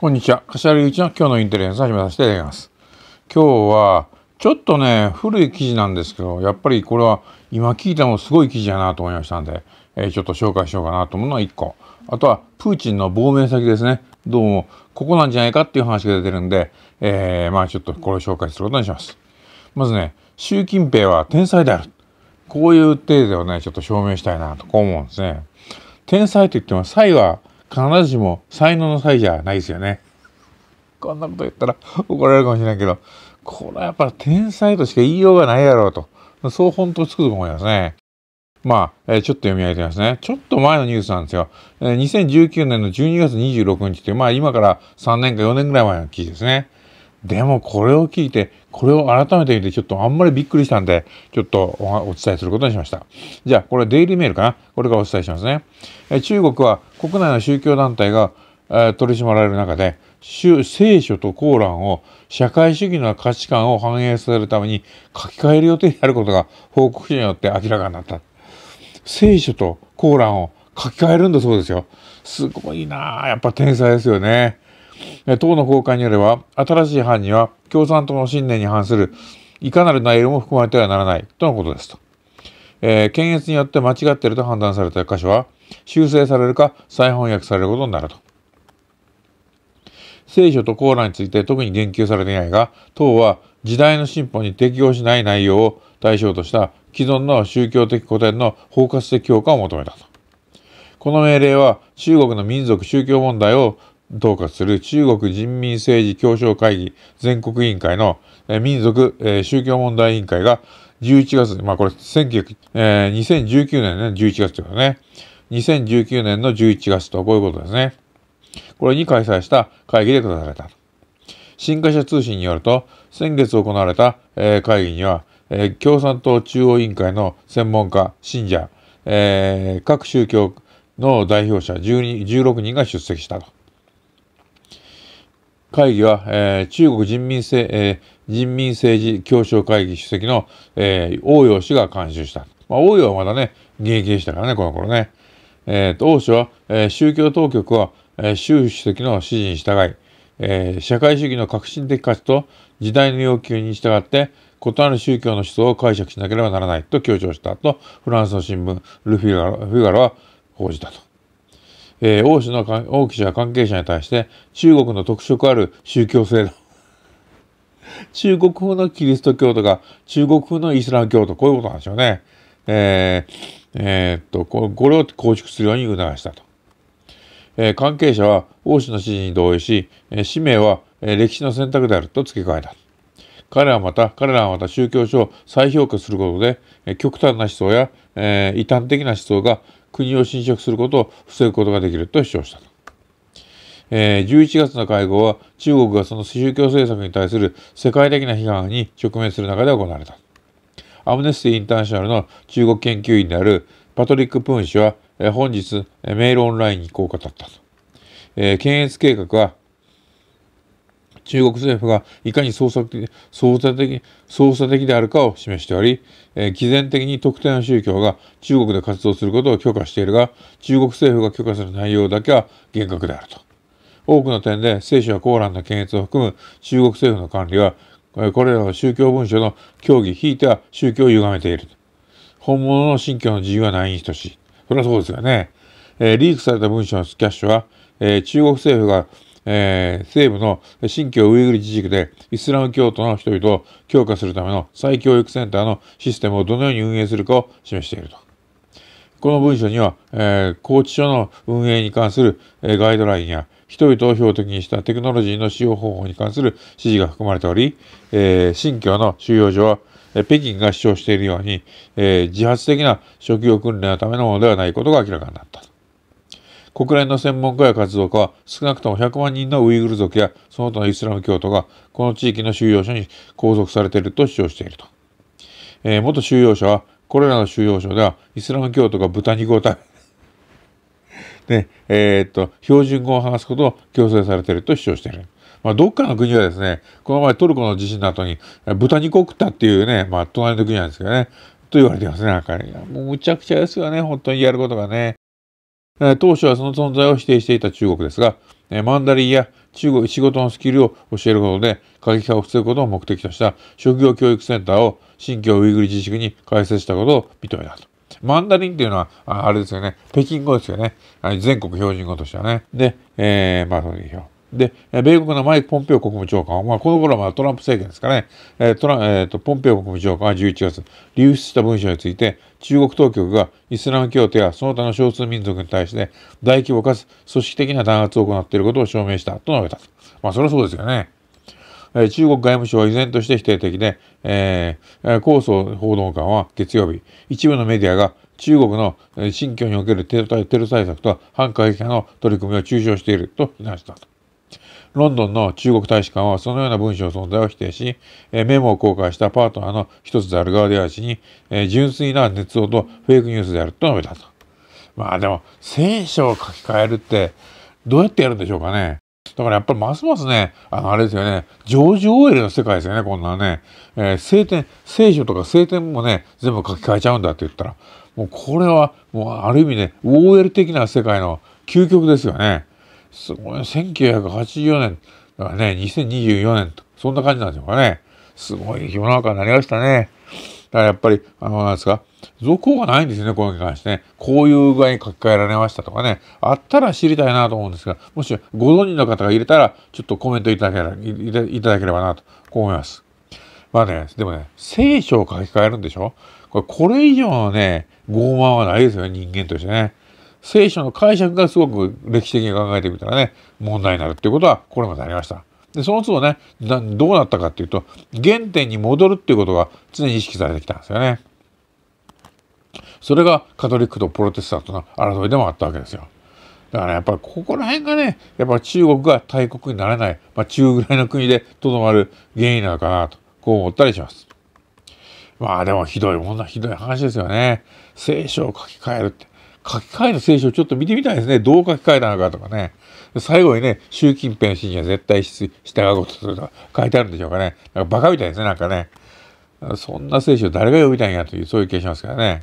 こんにちは。柏木一の今日のインテリジンス始めさせていただきます。今日は、ちょっとね、古い記事なんですけど、やっぱりこれは今聞いてもすごい記事やなと思いましたんで、えー、ちょっと紹介しようかなと思うのは1個。あとは、プーチンの亡命先ですね。どうも、ここなんじゃないかっていう話が出てるんで、えー、まあちょっとこれを紹介することにします。まずね、習近平は天才である。こういう程度をね、ちょっと証明したいなと、こう思うんですね。天才といっても、才は、必ずしも才能の差異じゃないですよね。こんなこと言ったら 怒られるかもしれないけど、これはやっぱ天才としか言いようがないやろうと。そう本当つくと思いますね。まあ、えー、ちょっと読み上げてますね。ちょっと前のニュースなんですよ。えー、2019年の12月26日って、まあ今から3年か4年ぐらい前の記事ですね。でもこれを聞いて、これを改めて見て、ちょっとあんまりびっくりしたんで、ちょっとお伝えすることにしました。じゃあ、これデイリーメールかなこれからお伝えしますね。え中国は国内の宗教団体が、えー、取り締まられる中で、聖書とコーランを社会主義の価値観を反映させるために書き換える予定であることが報告書によって明らかになった。聖書とコーランを書き換えるんだそうですよ。すごいなやっぱ天才ですよね。党の公開によれば、新しい犯には共産党の信念に反するいかなる内容も含まれてはならないとのことですと。えー、検閲によって間違っていると判断された箇所は、修正されるか再翻訳されることになると。聖書とコーラについて特に言及されていないが、党は時代の進歩に適応しない内容を対象とした既存の宗教的古典の包括的強化を求めたと。この命令は中国の民族宗教問題を統括する中国人民政治協商会議全国委員会の、民族、宗教問題委員会が11月、まあこれ1 9えー、2019年の11月というかね。2019年の11月と、こういうことですね。これに開催した会議で下された。新華社通信によると、先月行われた、えー、会議には、えー、共産党中央委員会の専門家、信者、えー、各宗教の代表者12 16人が出席したと。会議は、えー、中国人民政、えー、人民政治協商会議主席の、えー、王陽氏が監修した。まあ、王陽はまだね、現役でしたからね、この頃ね。えー王氏は、えー、宗教当局は、えー、習主席の指示に従い、えー、社会主義の革新的価値と時代の要求に従って、異なる宗教の思想を解釈しなければならないと強調したと、フランスの新聞、ルフィガロは報じたと。えー、王氏の王毅氏は関係者に対して中国の特色ある宗教制度 中国風のキリスト教徒が中国風のイスラム教徒こういうことなんでしょうね。えーえー、っとこれを構築するように促したと。えー、関係者は王氏の指示に同意し、えー、使命は、えー、歴史の選択であると付け加えた。彼はまた、彼らはまた宗教書を再評価することで、えー、極端な思想や、えー、異端的な思想が国を侵食することを防ぐことができると主張したと。えー、11月の会合は中国がその宗教政策に対する世界的な批判に直面する中で行われた。アムネスティ・インターナショナルの中国研究員であるパトリック・プーン氏は、えー、本日、メールオンラインにこう語ったと。えー、検閲計画は中国政府がいかに捜査的捜作的捜作的であるかを示しており、えー、毅然的に特定の宗教が中国で活動することを許可しているが、中国政府が許可する内容だけは厳格であると。多くの点で聖書やコーランの検閲を含む中国政府の管理は、これらの宗教文書の協議、ひいては宗教を歪めている。本物の信教の自由はないに等しい。それはそうですよね。えー、リークされた文書のスキャッシュは、えー、中国政府がえー、西部の新疆ウイグル自治区でイスラム教徒の人々を強化するための再教育センターのシステムをどのように運営するかを示していると。この文書には、えー、拘置所の運営に関する、えー、ガイドラインや、人々を標的にしたテクノロジーの使用方法に関する指示が含まれており、えー、新疆の収容所は、えー、北京が主張しているように、えー、自発的な職業訓練のためのものではないことが明らかになった。国連の専門家や活動家は少なくとも100万人のウイグル族やその他のイスラム教徒がこの地域の収容所に拘束されていると主張していると。えー、元収容者はこれらの収容所ではイスラム教徒が豚肉を食べ、で、えー、っと、標準語を話すことを強制されていると主張している。まあ、どっかの国はですね、この前トルコの地震の後に豚肉を食ったっていうね、まあ、隣の国なんですけどね、と言われてますね、なんか、ね、もうむちゃくちゃですよね、本当にやることがね。当初はその存在を否定していた中国ですが、マンダリンや中国仕事のスキルを教えることで過激化を防ぐことを目的とした職業教育センターを新疆ウイグル自治区に開設したことを認めたと。マンダリンっていうのは、あれですよね、北京語ですよね。全国標準語としてはね。で、えー、まあ、そうでしょう。で、米国のマイク・ポンペオ国務長官は、まあ、この頃はまトランプ政権ですかね、えー、トラえーとポンペオ国務長官は11月、流出した文書について、中国当局がイスラム教徒やその他の少数民族に対して大規模かつ組織的な弾圧を行っていることを証明したと述べた。まあそりゃそうですよね。中国外務省は依然として否定的で、えー、高層報道官は月曜日、一部のメディアが中国の新疆におけるテロ対策と反過激派の取り組みを中傷していると非難したと。ロンドンの中国大使館はそのような文書の存在を否定し、メモを公開したパートナーの一つであるガーディア氏に、純粋な熱音とフェイクニュースであると述べたと。まあでも、聖書を書き換えるって、どうやってやるんでしょうかね。だからやっぱりますますね、あのあれですよね、ジョージ・オーエルの世界ですよね、こんなね。えー、聖典、聖書とか聖典もね、全部書き換えちゃうんだって言ったら、もうこれは、もうある意味ね、オーエル的な世界の究極ですよね。すごい1984年だからね2024年とそんな感じなんでしょうかねすごい世の中になりましたねだからやっぱりあのなんですか続行がないんですねこれに関してねこういう具合に書き換えられましたとかねあったら知りたいなと思うんですがもしご存知の方が入れたらちょっとコメントいただけいただければなとこう思いますまあねでもね聖書を書き換えるんでしょこれこれ以上のね傲慢はないですよね人間としてね聖書の解釈がすごく歴史的に考えてみたらね、問題になるっていうことはこれまでありました。で、その都度ね、どうなったかっていうと、原点に戻るっていうことが常に意識されてきたんですよね。それがカトリックとプロテスタントの争いでもあったわけですよ。だからやっぱりここら辺がね、やっぱ中国が大国になれない、まあ、中ぐらいの国でとどまる原因なのかなと、こう思ったりします。まあでもひどいもんなひどい話ですよね。聖書を書き換えるって。書き換えの聖書をちょっと見てみたいですね。どう書き換えたのかとかね。最後にね、習近平氏には絶対従うこととか書いてあるんでしょうかね。なんかバカみたいですね、なんかね。そんな聖書誰が読みたいんやという、そういう気がしますからね。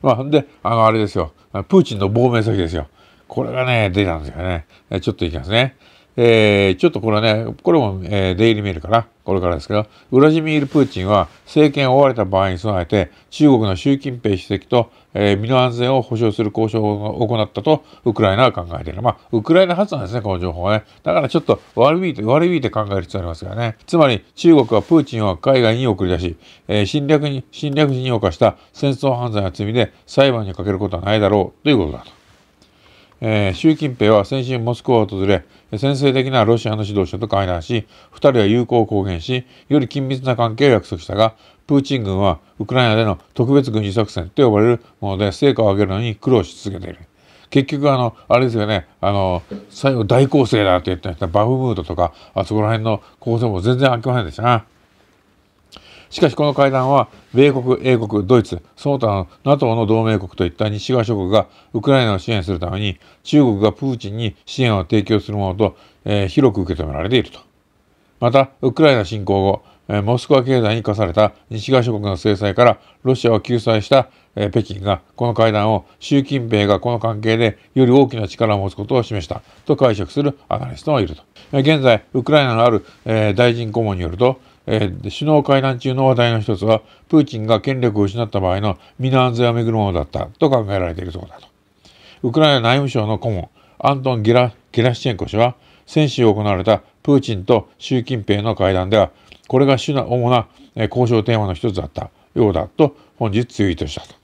まあ、んで、あの、あれですよ。プーチンの亡命先ですよ。これがね、出たんですよね。ちょっといきますね。えー、ちょっとこれね、これも、えー、デイリーメールかな、これからですけど、ウラジミール・プーチンは政権を追われた場合に備えて、中国の習近平主席とえー、身の安全を保障する交渉を行ったとウクライナは考えている。まあ、ウクライナ発なんですね、この情報はね。だからちょっと悪いと、悪いて考える必要ありますからね。つまり、中国はプーチンを海外に送り出し、えー、侵略に、侵略時に犯した戦争犯罪の罪で裁判にかけることはないだろうということだと。えー、習近平は先週モスクワを訪れ先制的なロシアの指導者と会談し2人は友好を公言しより緊密な関係を約束したがプーチン軍はウクライナでの特別軍事作戦と呼ばれるもので成果を上げるのに苦労し続けている。結局あのあれですよねあの最後大攻勢だって言ってましたバフムードとかあそこら辺の構成も全然開きませんでしたな。しかしこの会談は米国英国ドイツその他の NATO の同盟国といった西側諸国がウクライナを支援するために中国がプーチンに支援を提供するものと、えー、広く受け止められていると。またウクライナ侵攻後モスクワ経済に課された西側諸国の制裁からロシアを救済した北京がこの会談を習近平がこの関係でより大きな力を持つことを示したと解釈するアナリストもいると。現在、ウクライナのある大臣顧問によると、首脳会談中の話題の一つは、プーチンが権力を失った場合の身の安全をめぐるものだったと考えられているそうだと。ウクライナ内務省の顧問、アントン・ゲラシチェンコ氏は、先週行われたプーチンと習近平の会談では、これが主な主な交渉テーマの一つだったようだと本日ツイートしたと。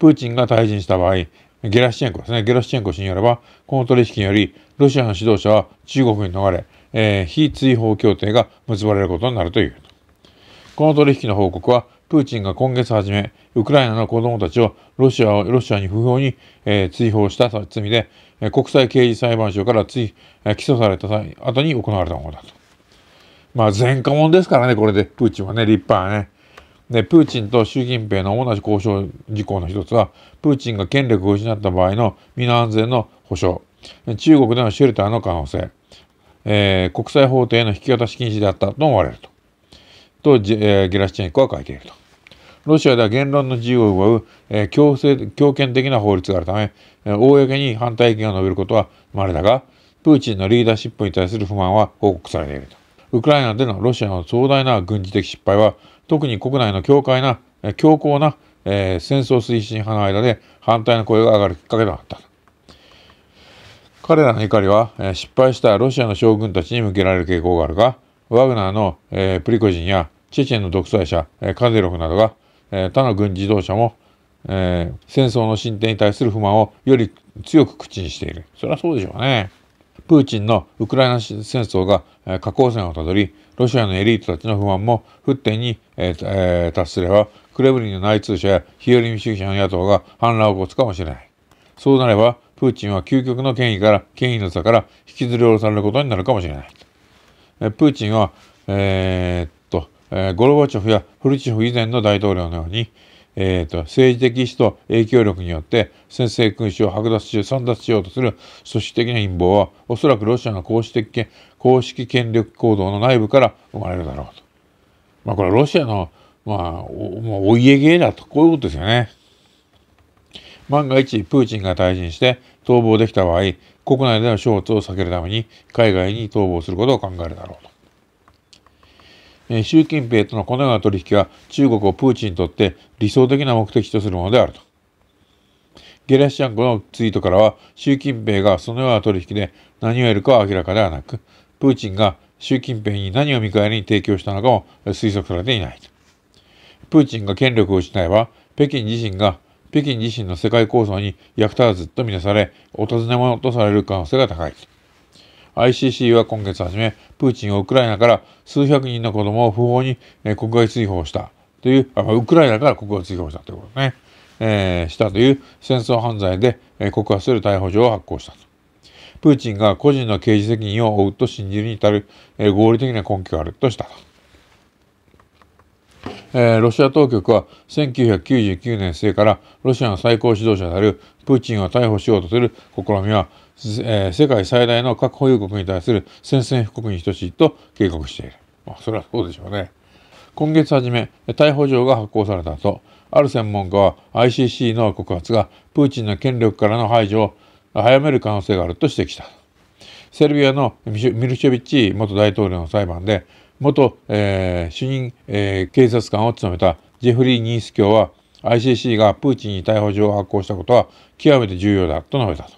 プーチンが退陣した場合、ゲラシチェンコですね。ゲラシチェンコ氏によれば、この取引により、ロシアの指導者は中国に逃れ、えー、非追放協定が結ばれることになるという。この取引の報告は、プーチンが今月初め、ウクライナの子供たちをロシアをロシアに不法に、えー、追放した罪で、国際刑事裁判所から追、え起訴された際後に行われたものだと。まあ前科者ですからね、これで、プーチンはね、立派なね。で、プーチンと習近平の主な交渉事項の一つは、プーチンが権力を失った場合の身の安全の保障、中国でのシェルターの可能性、えー、国際法廷への引き渡し禁止であったと思われると。と、えー、ゲラシチェンコは書いていると。ロシアでは言論の自由を奪う、えー、強制強権的な法律があるため、えー、公に反対意見を述べることは稀だが、プーチンのリーダーシップに対する不満は報告されていると。ウクライナでのロシアの壮大な軍事的失敗は、特に国内の強快な、強硬な、えー、戦争推進派の間で反対の声が上がるきっかけとなった。彼らの怒りは、えー、失敗したロシアの将軍たちに向けられる傾向があるが、ワグナーの、えー、プリコジンやチェチェンの独裁者、えー、カデロフなどが、えー、他の軍事同社も、えー、戦争の進展に対する不満をより強く口にしている。それはそうでしょうね。プーチンのウクライナ戦争が下降線をたどり、ロシアのエリートたちの不満も沸点に、え達すれば、クレムリンの内通者や日和見主義者の野党が反乱を起こすかもしれない。そうなれば、プーチンは究極の権威から、権威の差から引きずり下ろされることになるかもしれない。えプーチンは、えー、っと、えー、ゴルバチョフやフルチョフ以前の大統領のように、えーと、政治的意思と影響力によって先制君主を剥奪し散奪しようとする組織的な陰謀はおそらくロシアの公式的公式権力行動の内部から生まれるだろうと。まあ、これはロシアの、まあ、おお家芸だとこういうことですよね。万が一プーチンが退陣して逃亡できた場合国内での衝突を避けるために海外に逃亡することを考えるだろうと。習近平とのこのような取引は中国をプーチンにとって理想的な目的とするものであると。ゲラシチャンコのツイートからは習近平がそのような取引で何を得るかは明らかではなく、プーチンが習近平に何を見返りに提供したのかも推測されていない。プーチンが権力を失えば、北京自身が、北京自身の世界構想に役立たずとみなされ、お尋ね者とされる可能性が高い。ICC は今月初め、プーチンをウクライナから数百人の子供を不法に国外追放したという、あウクライナから国外追放したということね、えー、したという戦争犯罪で告発する逮捕状を発行したと。プーチンが個人の刑事責任を負うと信じるに至る、え合理的な根拠があるとしたと。えー、ロシア当局は1999年末からロシアの最高指導者であるプーチンを逮捕しようとする試みはえー、世界最大の核保有国に対する宣戦布告に等しいと警告している。まあ、それはそうでしょうね。今月初め、逮捕状が発行された後、ある専門家は ICC の告発がプーチンの権力からの排除を早める可能性があると指摘した。セルビアのミルシェビッチ元大統領の裁判で、元、えー、主任、えー、警察官を務めたジェフリー・ニース教は ICC がプーチンに逮捕状を発行したことは極めて重要だと述べたと。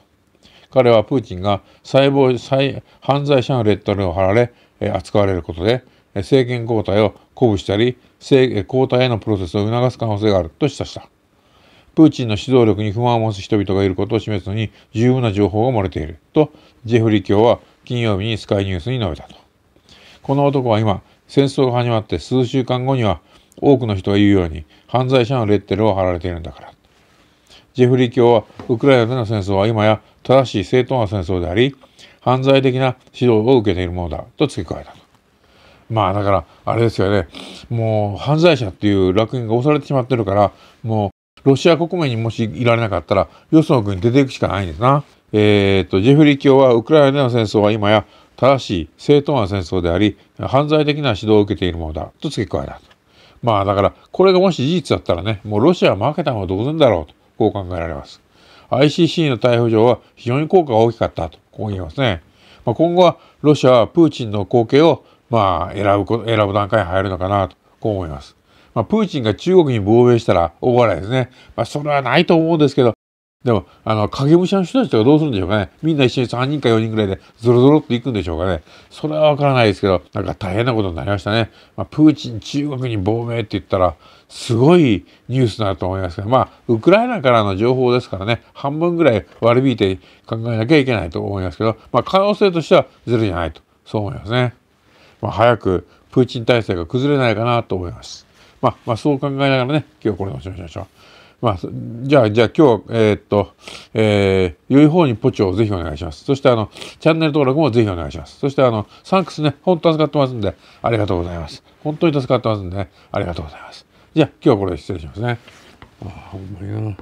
彼はプーチンが細胞再犯罪者のレッドルを貼られ、え扱われることで、政権交代を鼓舞したり、交代へのプロセスを促す可能性があると示唆した。プーチンの指導力に不満を持つ人々がいることを示すのに十分な情報が漏れているとジェフリー卿は金曜日にスカイニュースに述べたと。この男は今、戦争が始まって数週間後には多くの人が言うように犯罪者のレッテルを貼られているんだから。ジェフリー卿はウクライナでの戦争は今や正しい正当な戦争であり犯罪的な指導を受けているものだと付け加えたと。まあだからあれですよねもう犯罪者っていう楽園が押されてしまってるからもうロシア国民にもしいられなかったらよその国に出ていくしかないんですな。えー、っとジェフリー卿はウクライナでの戦争は今や正しい正当な戦争であり犯罪的な指導を受けているものだと付け加えたと。まあだからこれがもし事実だったらねもうロシアは負けたのは当然だろうとこう考えられます。ICC の逮捕状は非常に効果が大きかったと、こう言いますね。まあ、今後はロシアはプーチンの後継をまあ選ぶ選ぶ段階に入るのかなと、こう思います。まあ、プーチンが中国に亡命したら大笑いですね。まあ、それはないと思うんですけど、でも、あの、影武者の人たちがどうするんでしょうかね。みんな一緒に3人か4人ぐらいでゾロゾロっていくんでしょうかね。それはわからないですけど、なんか大変なことになりましたね。まあ、プーチン中国に亡命って言ったら、すごいニュースだと思いますが、まあ、ウクライナからの情報ですからね、半分ぐらい割り引いて考えなきゃいけないと思いますけど、まあ、可能性としてはゼロじゃないと、そう思いますね。まあ、早くプーチン体制が崩れないかなと思います。まあ、まあ、そう考えながらね、今日これのおしましましょう。まあ、じゃあ、じゃあ今日、えー、っと、えー、良い方にポチをぜひお願いします。そして、あの、チャンネル登録もぜひお願いします。そして、あの、サンクスね、本当助かってますんで、ありがとうございます。本当に助かってますんで、ね、ありがとうございます。じゃあ今日はこれで失礼しますね。ああほんまにな。